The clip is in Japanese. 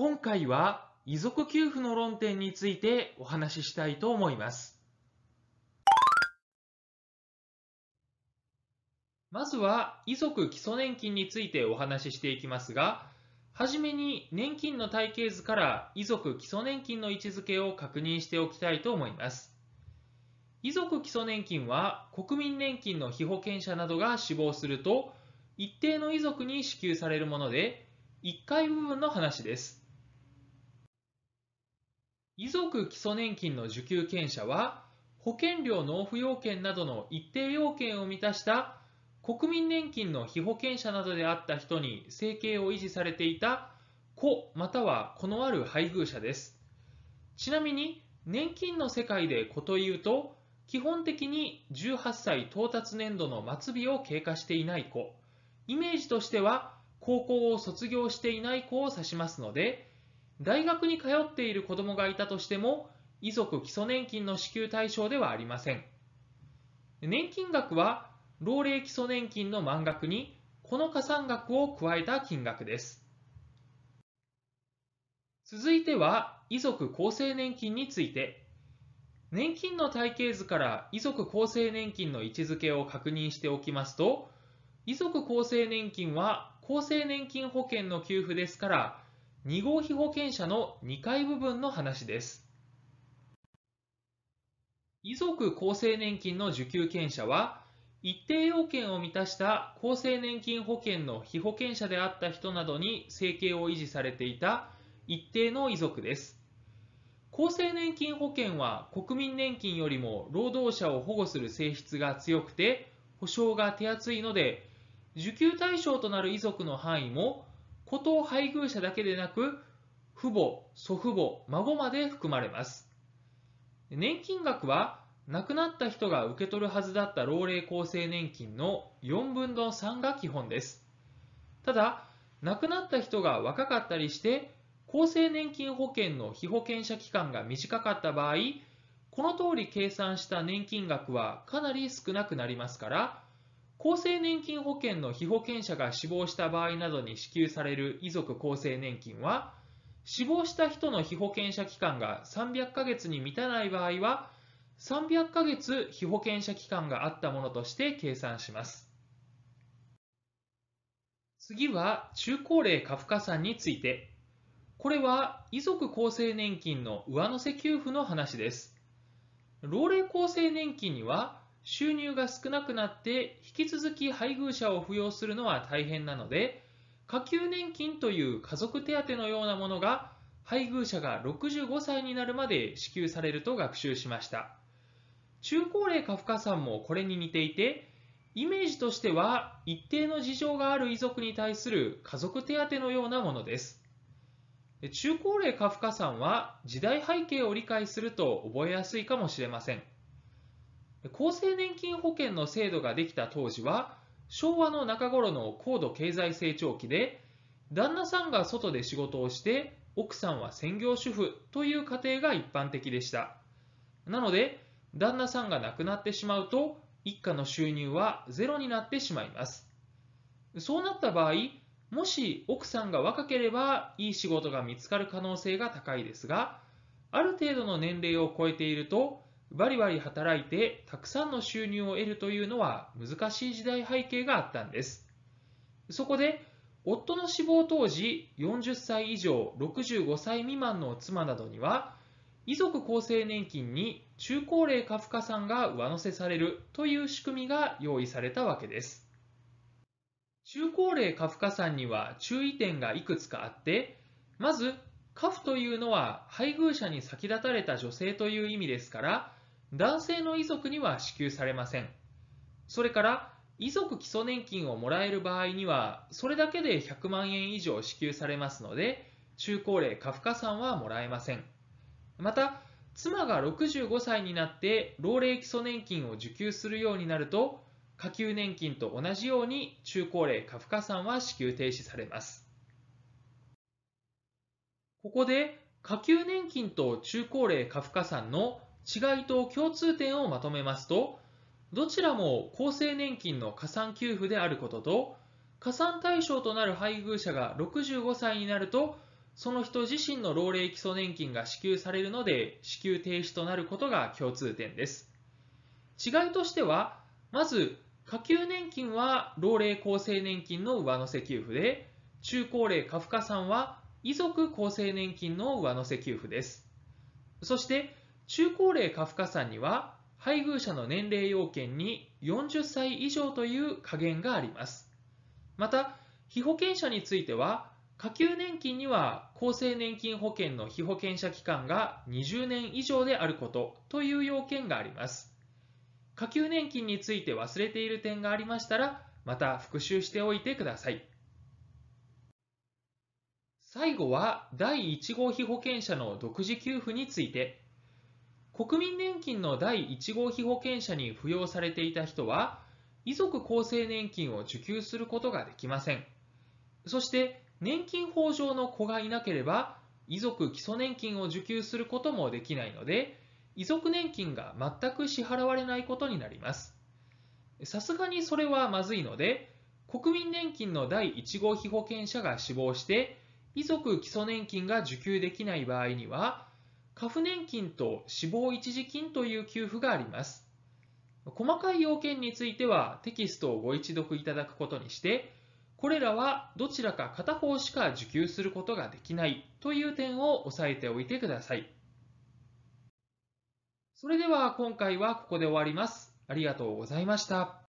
今回は遺族給付の論点についてお話ししたいと思います。まずは遺族基礎年金についてお話ししていきますが、はじめに年金の体系図から遺族基礎年金の位置づけを確認しておきたいと思います。遺族基礎年金は国民年金の被保険者などが死亡すると一定の遺族に支給されるもので1回部分の話です。遺族基礎年金の受給権者は、保険料納付要件などの一定要件を満たした国民年金の被保険者などであった人に生計を維持されていた子またはこのある配偶者です。ちなみに年金の世界で子というと基本的に18歳到達年度の末日を経過していない子イメージとしては高校を卒業していない子を指しますので大学に通っている子供がいたとしても、遺族基礎年金の支給対象ではありません。年金額は、老齢基礎年金の満額に、この加算額を加えた金額です。続いては、遺族厚生年金について、年金の体系図から遺族厚生年金の位置づけを確認しておきますと、遺族厚生年金は厚生年金保険の給付ですから、2号被保険者の2階部分の話です。遺族厚生年金の受給権者は、一定要件を満たした厚生年金保険の被保険者であった人などに生計を維持されていた一定の遺族です。厚生年金保険は国民年金よりも労働者を保護する性質が強くて保障が手厚いので受給対象となる遺族の範囲も孤島配偶者だけでなく、父母、祖父母、孫まで含まれます。年金額は、亡くなった人が受け取るはずだった老齢厚生年金の4分の3が基本です。ただ、亡くなった人が若かったりして、厚生年金保険の被保険者期間が短かった場合、この通り計算した年金額はかなり少なくなりますから、厚生年金保険の被保険者が死亡した場合などに支給される遺族厚生年金は、死亡した人の被保険者期間が300ヶ月に満たない場合は、300ヶ月被保険者期間があったものとして計算します。次は中高齢過負加算について。これは遺族厚生年金の上乗せ給付の話です。老齢厚生年金には収入が少なくなって引き続き配偶者を扶養するのは大変なので、下級年金という家族手当のようなものが配偶者が65歳になるまで支給されると学習しました。中高齢か不可算もこれに似ていて、イメージとしては一定の事情がある遺族に対する家族手当のようなものです。中高齢過付加算は時代背景を理解すると覚えやすいかもしれません。厚生年金保険の制度ができた当時は、昭和の中頃の高度経済成長期で、旦那さんが外で仕事をして、奥さんは専業主婦という家庭が一般的でした。なので、旦那さんが亡くなってしまうと、一家の収入はゼロになってしまいます。そうなった場合、もし奥さんが若ければいい仕事が見つかる可能性が高いですが、ある程度の年齢を超えていると、バリバリ働いてたくさんの収入を得るというのは難しい時代背景があったんです。そこで、夫の死亡当時40歳以上65歳未満の妻などには、遺族厚生年金に中高齢過付加算が上乗せされるという仕組みが用意されたわけです。中高齢過付加算には注意点がいくつかあって、まず、過付というのは配偶者に先立たれた女性という意味ですから、男性の遺族には支給されません。それから、遺族基礎年金をもらえる場合には、それだけで100万円以上支給されますので、中高齢過付加算はもらえません。また、妻が65歳になって老齢基礎年金を受給するようになると、下級年金と同じように中高齢過付加算は支給停止されます。ここで、下級年金と中高齢過付加算の違いと共通点をまとめますと、どちらも厚生年金の加算給付であることと、加算対象となる配偶者が65歳になると、その人自身の老齢基礎年金が支給されるので、支給停止となることが共通点です。違いとしては、まず、下級年金は老齢厚生年金の上乗せ給付で、中高齢過付加算は遺族厚生年金の上乗せ給付です。そして、中高齢過負荷産には配偶者の年齢要件に40歳以上という加減があります。また、被保険者については、下級年金には厚生年金保険の被保険者期間が20年以上であることという要件があります。下級年金について忘れている点がありましたら、また復習しておいてください。最後は第1号被保険者の独自給付について国民年金の第1号被保険者に扶養されていた人は、遺族厚生年金を受給することができません。そして、年金法上の子がいなければ、遺族基礎年金を受給することもできないので、遺族年金が全く支払われないことになります。さすがにそれはまずいので、国民年金の第1号被保険者が死亡して、遺族基礎年金が受給できない場合には、過付年金と死亡一時金という給付があります。細かい要件についてはテキストをご一読いただくことにして、これらはどちらか片方しか受給することができないという点を押さえておいてください。それでは今回はここで終わります。ありがとうございました。